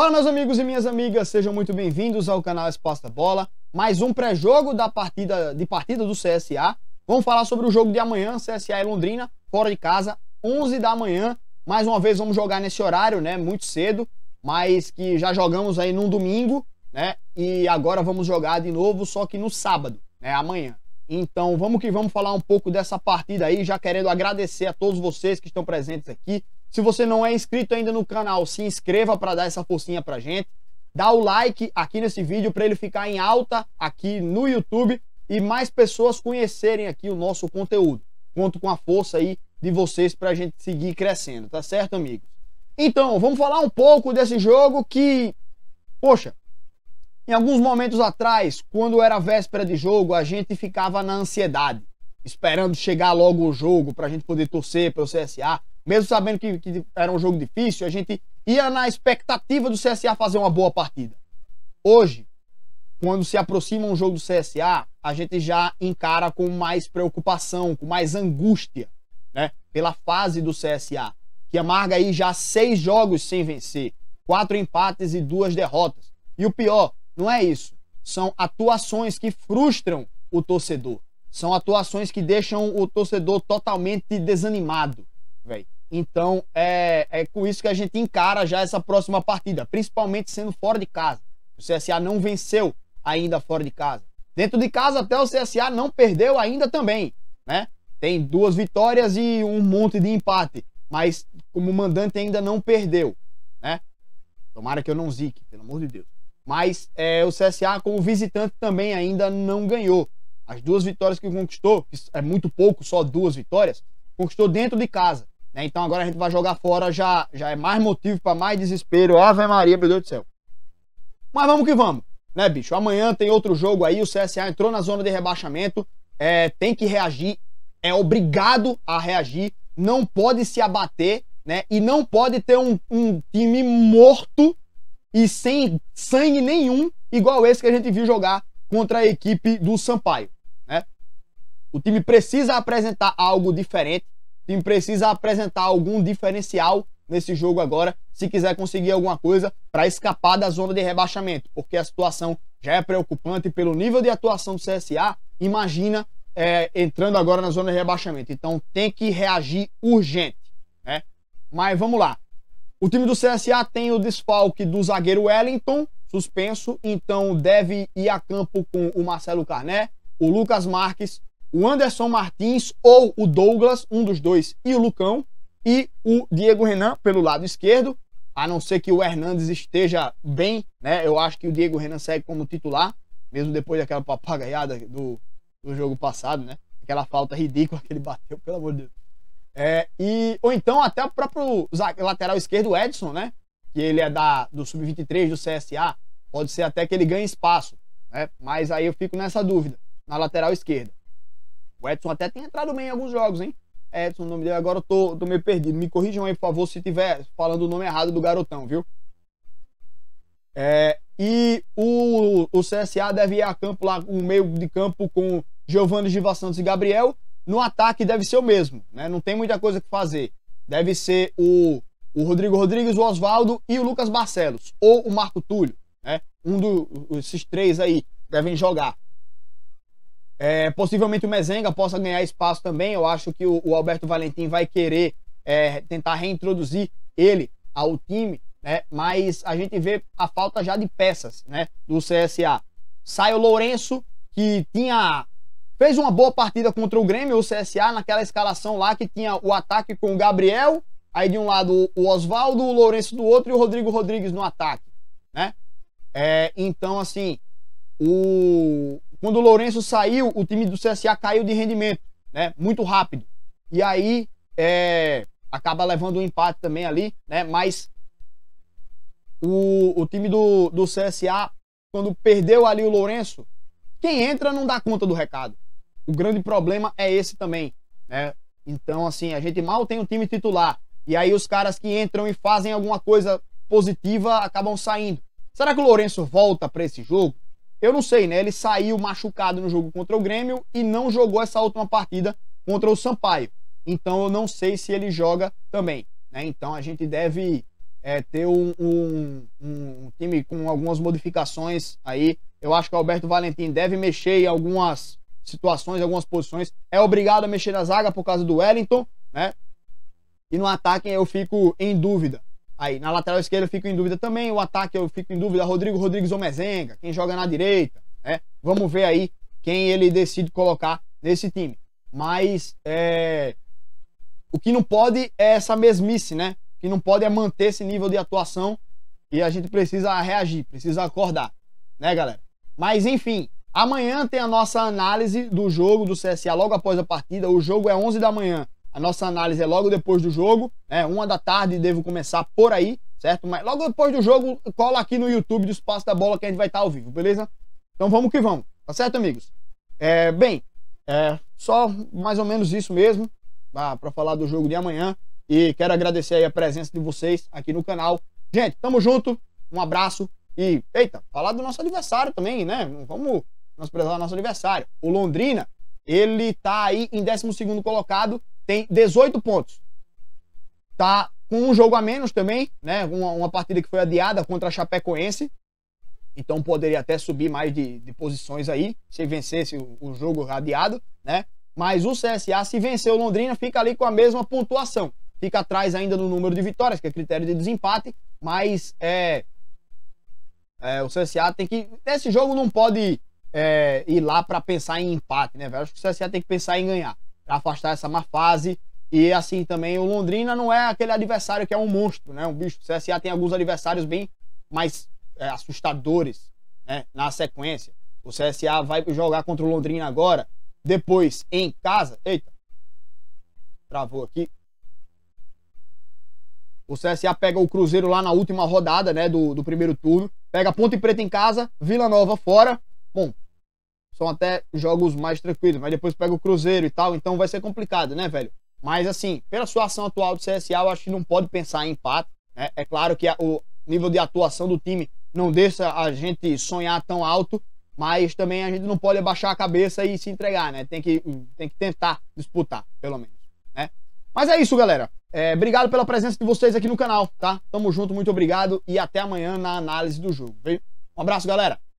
Fala meus amigos e minhas amigas, sejam muito bem-vindos ao canal Espaço Bola. Mais um pré-jogo da partida de partida do CSA. Vamos falar sobre o jogo de amanhã, CSA e Londrina, fora de casa, 11 da manhã. Mais uma vez vamos jogar nesse horário, né, muito cedo, mas que já jogamos aí num domingo, né? E agora vamos jogar de novo, só que no sábado, né, amanhã. Então vamos que vamos falar um pouco dessa partida aí, já querendo agradecer a todos vocês que estão presentes aqui, se você não é inscrito ainda no canal, se inscreva para dar essa forcinha para gente. Dá o like aqui nesse vídeo para ele ficar em alta aqui no YouTube e mais pessoas conhecerem aqui o nosso conteúdo. Conto com a força aí de vocês para a gente seguir crescendo, tá certo, amigos? Então, vamos falar um pouco desse jogo que, poxa, em alguns momentos atrás, quando era véspera de jogo, a gente ficava na ansiedade, esperando chegar logo o jogo para a gente poder torcer para o CSA, mesmo sabendo que, que, era um jogo difícil, a gente ia na expectativa do CSA fazer uma boa partida. Hoje, quando se aproxima um jogo do CSA, a gente já encara com mais preocupação, com mais angústia, né? Pela fase do CSA, que amarga aí já seis jogos sem vencer, quatro empates e duas derrotas. E o pior, não é isso. São atuações que frustram o torcedor. São atuações que deixam o torcedor totalmente desanimado velho. Então, é, é com isso que a gente encara já essa próxima partida, principalmente sendo fora de casa. O CSA não venceu ainda fora de casa. Dentro de casa, até o CSA não perdeu ainda também, né? Tem duas vitórias e um monte de empate, mas como mandante ainda não perdeu, né? Tomara que eu não zique, pelo amor de Deus. Mas é, o CSA, como visitante, também ainda não ganhou. As duas vitórias que conquistou, que é muito pouco, só duas vitórias, conquistou dentro de casa. Né? Então agora a gente vai jogar fora, já, já é mais motivo para mais desespero. Ave Maria, meu Deus do céu. Mas vamos que vamos, né, bicho? Amanhã tem outro jogo aí, o CSA entrou na zona de rebaixamento, é, tem que reagir, é obrigado a reagir, não pode se abater, né? E não pode ter um, um time morto e sem sangue nenhum, igual esse que a gente viu jogar contra a equipe do Sampaio. Né? O time precisa apresentar algo diferente time precisa apresentar algum diferencial nesse jogo agora, se quiser conseguir alguma coisa para escapar da zona de rebaixamento, porque a situação já é preocupante pelo nível de atuação do CSA. Imagina é, entrando agora na zona de rebaixamento. Então tem que reagir urgente, né? Mas vamos lá. O time do CSA tem o desfalque do zagueiro Wellington, suspenso, então deve ir a campo com o Marcelo Carné, o Lucas Marques, o Anderson Martins ou o Douglas, um dos dois, e o Lucão, e o Diego Renan pelo lado esquerdo, a não ser que o Hernandes esteja bem, né? Eu acho que o Diego Renan segue como titular, mesmo depois daquela papagaiada do, do jogo passado, né? Aquela falta ridícula que ele bateu, pelo amor de Deus. É, e, ou então até o próprio lateral esquerdo, Edson, né? Que ele é da, do Sub-23 do CSA. Pode ser até que ele ganhe espaço, né? Mas aí eu fico nessa dúvida, na lateral esquerda. O Edson até tem entrado bem em alguns jogos, hein? Edson, o nome dele agora eu tô, tô meio perdido. Me corrijam aí, por favor, se tiver falando o nome errado do garotão, viu? É, e o, o CSA deve ir a campo lá, o meio de campo com Giovanni Giva Santos e Gabriel. No ataque deve ser o mesmo, né? Não tem muita coisa que fazer. Deve ser o, o Rodrigo Rodrigues, o Oswaldo e o Lucas Barcelos, ou o Marco Túlio, né? Um dos três aí devem jogar. É, possivelmente o Mezenga possa ganhar espaço também. Eu acho que o, o Alberto Valentim vai querer é, tentar reintroduzir ele ao time, né? Mas a gente vê a falta já de peças, né? Do CSA. Sai o Lourenço, que tinha fez uma boa partida contra o Grêmio, o CSA, naquela escalação lá que tinha o ataque com o Gabriel, aí de um lado o Oswaldo, o Lourenço do outro e o Rodrigo Rodrigues no ataque, né? É, então, assim, o, quando o Lourenço saiu, o time do CSA caiu de rendimento, né? Muito rápido. E aí é, acaba levando um empate também ali, né? Mas o, o time do, do CSA, quando perdeu ali o Lourenço, quem entra não dá conta do recado. O grande problema é esse também, né? Então, assim, a gente mal tem um time titular. E aí os caras que entram e fazem alguma coisa positiva acabam saindo. Será que o Lourenço volta para esse jogo? eu não sei, né? Ele saiu machucado no jogo contra o Grêmio e não jogou essa última partida contra o Sampaio. Então eu não sei se ele joga também. Né? Então a gente deve é, ter um, um, um, time com algumas modificações aí. Eu acho que o Alberto Valentim deve mexer em algumas situações, algumas posições. É obrigado a mexer na zaga por causa do Wellington, né? E no ataque eu fico em dúvida. Aí, na lateral esquerda eu fico em dúvida também. O ataque eu fico em dúvida. Rodrigo Rodrigues Omezenga, quem joga na direita. Né? Vamos ver aí quem ele decide colocar nesse time. Mas é... o que não pode é essa mesmice, né? O que não pode é manter esse nível de atuação e a gente precisa reagir, precisa acordar, né, galera? Mas enfim, amanhã tem a nossa análise do jogo do CSA logo após a partida. O jogo é 11 da manhã a nossa análise é logo depois do jogo, né? Uma da tarde devo começar por aí, certo? Mas logo depois do jogo, cola aqui no YouTube do Espaço da Bola que a gente vai estar tá ao vivo, beleza? Então vamos que vamos, tá certo, amigos? É, bem, é só mais ou menos isso mesmo para falar do jogo de amanhã. E quero agradecer aí a presença de vocês aqui no canal. Gente, tamo junto, um abraço e, eita, falar do nosso adversário também, né? Vamos, nos prezar nosso adversário. O Londrina ele tá aí em 12 colocado, tem 18 pontos. Tá com um jogo a menos também, né? Uma, uma partida que foi adiada contra a Chapecoense. Então poderia até subir mais de, de posições aí, se vencesse o, o jogo adiado, né? Mas o CSA, se vencer o Londrina, fica ali com a mesma pontuação. Fica atrás ainda no número de vitórias, que é critério de desempate, mas é, é, o CSA tem que. Nesse jogo não pode é, ir lá para pensar em empate, né, Eu Acho que o CSA tem que pensar em ganhar, pra afastar essa má fase. E assim também o Londrina não é aquele adversário que é um monstro, né? Um bicho. O CSA tem alguns adversários bem mais é, assustadores, né? Na sequência. O CSA vai jogar contra o Londrina agora, depois em casa. Eita. Travou aqui. O CSA pega o Cruzeiro lá na última rodada, né, do, do primeiro turno. Pega Ponte Preta em casa, Vila Nova fora. Bom, são até jogos mais tranquilos, mas depois pega o Cruzeiro e tal, então vai ser complicado, né, velho? Mas assim, pela sua ação atual do CSA, eu acho que não pode pensar em empate. Né? É claro que a, o nível de atuação do time não deixa a gente sonhar tão alto, mas também a gente não pode abaixar a cabeça e se entregar, né? Tem que, tem que tentar disputar, pelo menos, né? Mas é isso, galera. É, obrigado pela presença de vocês aqui no canal, tá? Tamo junto, muito obrigado e até amanhã na análise do jogo, viu? Um abraço, galera!